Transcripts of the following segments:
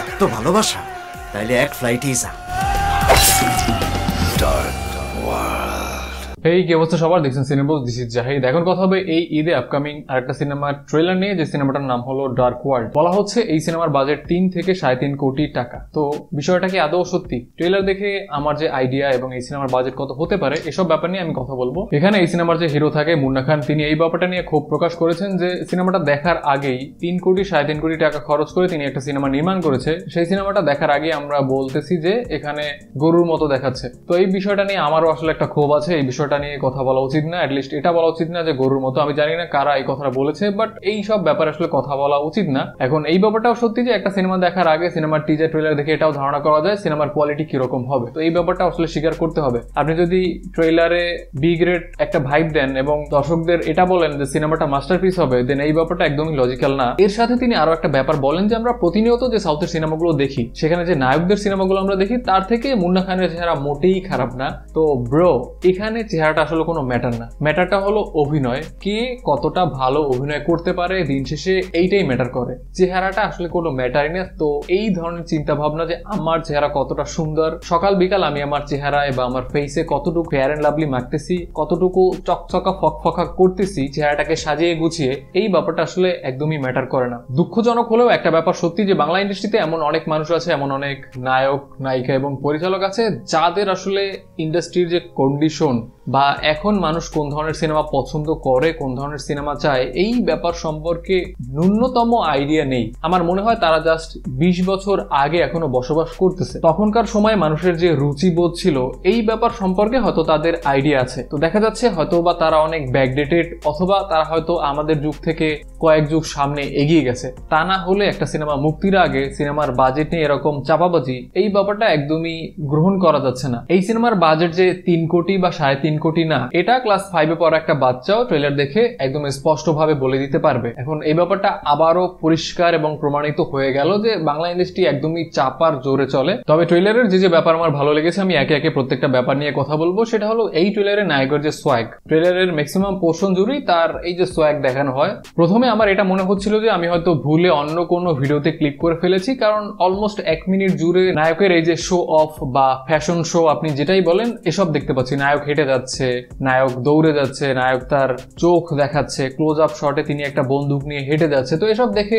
এত ভালোবাসা তাইলে এক ফ্লাইটেই যা এই কি অবস্থা সবার দেখছেন সিনেমা দিস ইজ জাহিদ এখন কথা হবে এই ঈদে আপকামিং আরেকটা সিনেমার ট্রেলার নিয়ে যে সিনেমাটার নাম হলো ডার্ক ওয়ার্ল্ড বলা হচ্ছে এই সিনেমার বাজেট তিন থেকে সাড়ে তিন কোটি টাকা তো বিষয়টা কি আদৌ সত্যি ট্রেলার দেখে আমার যে আইডিয়া এবং এই সিনেমার বাজেট কত হতে পারে এসব ব্যাপার নিয়ে আমি কথা বলবো এখানে এই সিনেমার যে হিরো থাকে মুন্না খান তিনি এই ব্যাপারটা নিয়ে ক্ষোভ প্রকাশ করেছেন যে সিনেমাটা দেখার আগেই তিন কোটি সাড়ে তিন কোটি টাকা খরচ করে তিনি একটা সিনেমা নির্মাণ করেছে সেই সিনেমাটা দেখার আগে আমরা বলতেছি যে এখানে গরুর মতো দেখাচ্ছে তো এই বিষয়টা নিয়ে আমারও আসলে একটা ক্ষোভ আছে এই বিষয়টা বিষয়টা নিয়ে কথা বলা উচিত না অ্যাটলিস্ট এটা বলা উচিত না যে গরুর মতো আমি জানি না কারা এই কথাটা বলেছে বাট এই সব ব্যাপারে আসলে কথা বলা উচিত না এখন এই ব্যাপারটাও সত্যি যে একটা সিনেমা দেখার আগে সিনেমার টিজার ট্রেলার দেখে এটাও ধারণা করা যায় সিনেমার কোয়ালিটি কিরকম হবে তো এই ব্যাপারটা আসলে স্বীকার করতে হবে আপনি যদি ট্রেলারে বি গ্রেড একটা ভাইব দেন এবং দর্শকদের এটা বলেন যে সিনেমাটা মাস্টারপিস হবে দেন এই ব্যাপারটা একদমই লজিক্যাল না এর সাথে তিনি আরো একটা ব্যাপার বলেন যে আমরা প্রতিনিয়ত যে সাউথের সিনেমাগুলো দেখি সেখানে যে নায়কদের সিনেমাগুলো আমরা দেখি তার থেকে মুন্না খানের চেহারা মোটেই খারাপ না তো ব্রো এখানে চেহারাটা আসলে কোনো ম্যাটার না ম্যাটারটা হলো অভিনয় কে কতটা ভালো অভিনয় করতে পারে দিন শেষে এইটাই ম্যাটার করে চেহারাটা আসলে কোনো ম্যাটারই না তো এই ধরনের চিন্তা ভাবনা যে আমার চেহারা কতটা সুন্দর সকাল বিকাল আমি আমার চেহারায় বা আমার ফেসে কতটুকু ফেয়ার অ্যান্ড লাভলি মাখতেছি কতটুকু চকচকা ফকফকা করতেছি চেহারাটাকে সাজিয়ে গুছিয়ে এই ব্যাপারটা আসলে একদমই ম্যাটার করে না দুঃখজনক হলেও একটা ব্যাপার সত্যি যে বাংলা ইন্ডাস্ট্রিতে এমন অনেক মানুষ আছে এমন অনেক নায়ক নায়িকা এবং পরিচালক আছে যাদের আসলে ইন্ডাস্ট্রির যে কন্ডিশন বা এখন মানুষ কোন ধরনের সিনেমা পছন্দ করে কোন ধরনের সিনেমা চায় এই ব্যাপার সম্পর্কে ন্যূনতম আইডিয়া নেই আমার মনে হয় তারা জাস্ট বিশ বছর আগে এখনো বসবাস করতেছে তখনকার সময় মানুষের যে রুচিবোধ ছিল এই ব্যাপার সম্পর্কে হয়তো তাদের আইডিয়া আছে তো দেখা যাচ্ছে হয়তো বা তারা অনেক ব্যাকডেটেড অথবা তারা হয়তো আমাদের যুগ থেকে কয়েক যুগ সামনে এগিয়ে গেছে তা না হলে একটা সিনেমা মুক্তির আগে সিনেমার বাজেট নিয়ে এরকম চাপাবাজি এই ব্যাপারটা একদমই গ্রহণ করা যাচ্ছে না এই সিনেমার বাজেট যে তিন কোটি বা সাড়ে তিন কোটি না এটা ক্লাস ফাইভে পর একটা বাচ্চাও ট্রেলার দেখে একদম স্পষ্টভাবে বলে দিতে পারবে এখন এই ব্যাপারটা আবারও পরিষ্কার এবং প্রমাণিত হয়ে গেল যে বাংলা ইন্ডাস্ট্রি একদমই চাপার জোরে চলে তবে ট্রেলারের যে যে ব্যাপার আমার ভালো লেগেছে আমি একে একে প্রত্যেকটা ব্যাপার নিয়ে কথা বলবো সেটা হলো এই ট্রেলারের নায়কের যে সোয়াগ ট্রেলারের ম্যাক্সিমাম পোর্শন জুড়েই তার এই যে সোয়াগ দেখানো হয় প্রথমে আমার এটা মনে হচ্ছিল যে আমি হয়তো ভুলে অন্য কোনো ভিডিওতে ক্লিক করে ফেলেছি কারণ অলমোস্ট এক মিনিট জুড়ে নায়কের এই যে শো অফ বা ফ্যাশন শো আপনি যেটাই বলেন এসব দেখতে পাচ্ছি নায়ক হেঁটে যাচ্ছে যাচ্ছে নায়ক দৌড়ে যাচ্ছে নায়ক তার চোখ দেখাচ্ছে ক্লোজ আপ শটে তিনি একটা বন্দুক নিয়ে হেঁটে যাচ্ছে তো এসব দেখে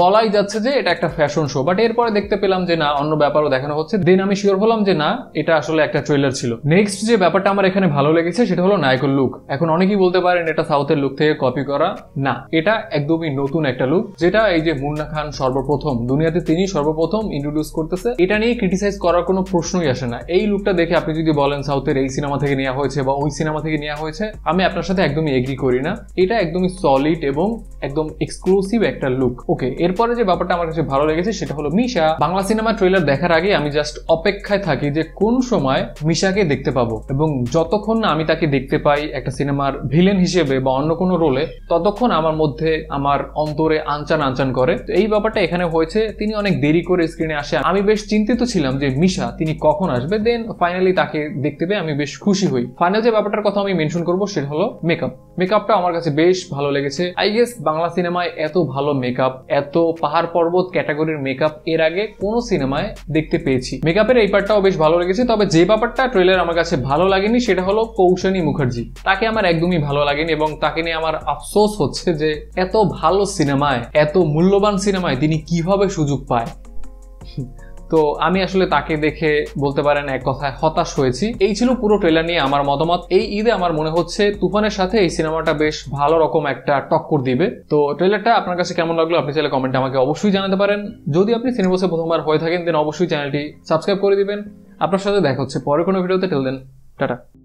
বলাই যাচ্ছে যে এটা একটা ফ্যাশন শো বাট এরপরে দেখতে পেলাম যে না অন্য ব্যাপারও দেখানো হচ্ছে দেন আমি শিওর হলাম যে না এটা আসলে একটা ট্রেলার ছিল নেক্সট যে ব্যাপারটা আমার এখানে ভালো লেগেছে সেটা হলো নায়কের লুক এখন অনেকেই বলতে পারেন এটা সাউথের লুক থেকে কপি করা না এটা একদমই নতুন একটা লুক যেটা এই যে মুন্না খান সর্বপ্রথম দুনিয়াতে তিনি সর্বপ্রথম ইন্ট্রোডিউস করতেছে এটা নিয়ে ক্রিটিসাইজ করার কোনো প্রশ্নই আসে না এই লুকটা দেখে আপনি যদি বলেন সাউথের এই সিনেমা থেকে নেওয়া হয়েছে বা ওই সিনেমা থেকে নেওয়া হয়েছে আমি আপনার সাথে একদমই এগ্রি করি না এটা একদমই সলিড এবং একদম এক্সক্লুসিভ একটা লুক ওকে এরপরে যে ব্যাপারটা আমার কাছে ভালো লেগেছে সেটা হলো মিশা বাংলা সিনেমা ট্রেলার দেখার আগে আমি জাস্ট অপেক্ষায় থাকি যে কোন সময় মিশাকে দেখতে পাবো এবং যতক্ষণ না আমি তাকে দেখতে পাই একটা সিনেমার ভিলেন হিসেবে বা অন্য কোনো রোলে ততক্ষণ আমার মধ্যে আমার অন্তরে আনচান আনচান করে তো এই ব্যাপারটা এখানে হয়েছে তিনি অনেক দেরি করে স্ক্রিনে আসে আমি বেশ চিন্তিত ছিলাম যে মিশা তিনি কখন আসবে দেন ফাইনালি তাকে দেখতে পেয়ে আমি বেশ খুশি হই ফাইনাল যে ব্যাপারটার কথা আমি মেনশন করবো সেটা হলো মেকআপ মেকআপটা আমার কাছে বেশ ভালো লেগেছে আই গেস বাংলা সিনেমায় এত ভালো মেকআপ এত পাহাড় পর্বত ক্যাটাগরির মেকআপ এর আগে কোনো সিনেমায় দেখতে পেয়েছি মেকআপের এই পার্টটাও বেশ ভালো লেগেছে তবে যে ব্যাপারটা ট্রেলার আমার কাছে ভালো লাগেনি সেটা হলো কৌশানী মুখার্জি তাকে আমার একদমই ভালো লাগেনি এবং তাকে নিয়ে আমার আফসোস হচ্ছে যে এত ভালো সিনেমায় এত মূল্যবান সিনেমায় তিনি কিভাবে সুযোগ পায় তো আমি আসলে তাকে দেখে বলতে পারেন এক কথায় হতাশ হয়েছি এই ছিল পুরো ট্রেলার নিয়ে আমার মতামত এই ঈদে আমার মনে হচ্ছে তুফানের সাথে এই সিনেমাটা বেশ ভালো রকম একটা টক্কর দিবে তো ট্রেলারটা আপনার কাছে কেমন লাগলো আপনি চাইলে কমেন্টে আমাকে অবশ্যই জানাতে পারেন যদি আপনি সিনেমাসে প্রথমবার হয়ে থাকেন দেন অবশ্যই চ্যানেলটি সাবস্ক্রাইব করে দিবেন আপনার সাথে দেখা হচ্ছে পরে কোনো ভিডিওতে টেল দেন টাটা